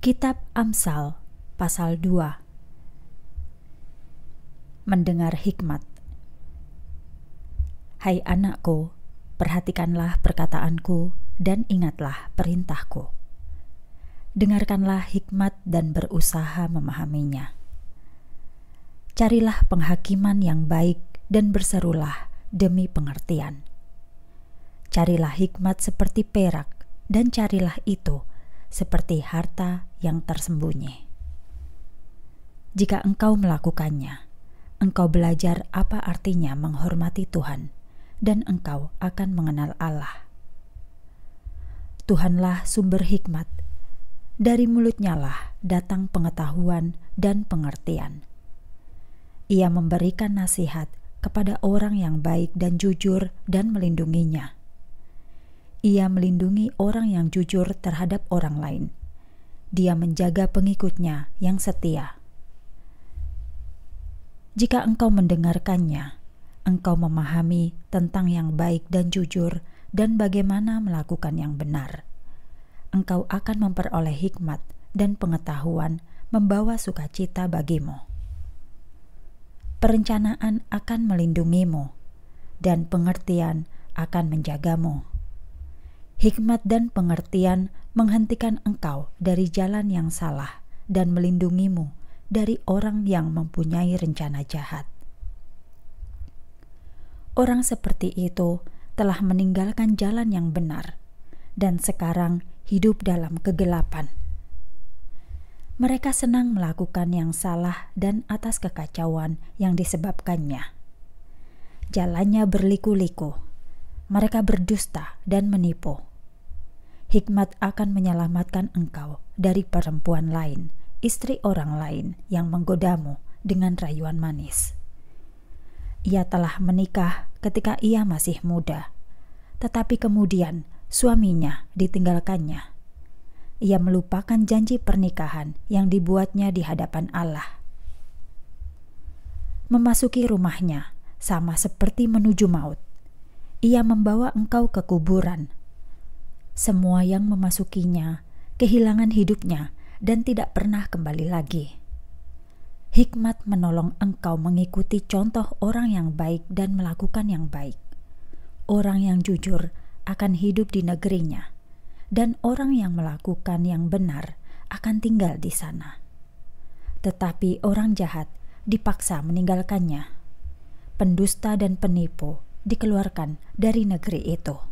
Kitab Amsal pasal 2 Mendengar hikmat Hai anakku, perhatikanlah perkataanku dan ingatlah perintahku. Dengarkanlah hikmat dan berusaha memahaminya. Carilah penghakiman yang baik dan berserulah demi pengertian. Carilah hikmat seperti perak dan carilah itu seperti harta yang tersembunyi. Jika engkau melakukannya, engkau belajar apa artinya menghormati Tuhan, dan engkau akan mengenal Allah. Tuhanlah sumber hikmat, dari mulutnya lah datang pengetahuan dan pengertian. Ia memberikan nasihat kepada orang yang baik dan jujur, dan melindunginya ia melindungi orang yang jujur terhadap orang lain. Dia menjaga pengikutnya yang setia. Jika engkau mendengarkannya, engkau memahami tentang yang baik dan jujur, dan bagaimana melakukan yang benar. Engkau akan memperoleh hikmat dan pengetahuan, membawa sukacita bagimu. Perencanaan akan melindungimu, dan pengertian akan menjagamu hikmat dan pengertian menghentikan engkau dari jalan yang salah dan melindungimu dari orang yang mempunyai rencana jahat. Orang seperti itu telah meninggalkan jalan yang benar dan sekarang hidup dalam kegelapan. Mereka senang melakukan yang salah dan atas kekacauan yang disebabkannya. Jalannya berliku-liku, mereka berdusta dan menipu hikmat akan menyelamatkan engkau dari perempuan lain, istri orang lain yang menggodamu dengan rayuan manis. Ia telah menikah ketika ia masih muda, tetapi kemudian suaminya ditinggalkannya. Ia melupakan janji pernikahan yang dibuatnya di hadapan Allah. Memasuki rumahnya sama seperti menuju maut. Ia membawa engkau ke kuburan semua yang memasukinya kehilangan hidupnya dan tidak pernah kembali lagi. Hikmat menolong engkau mengikuti contoh orang yang baik dan melakukan yang baik. Orang yang jujur akan hidup di negerinya, dan orang yang melakukan yang benar akan tinggal di sana. Tetapi orang jahat dipaksa meninggalkannya. Pendusta dan penipu dikeluarkan dari negeri itu.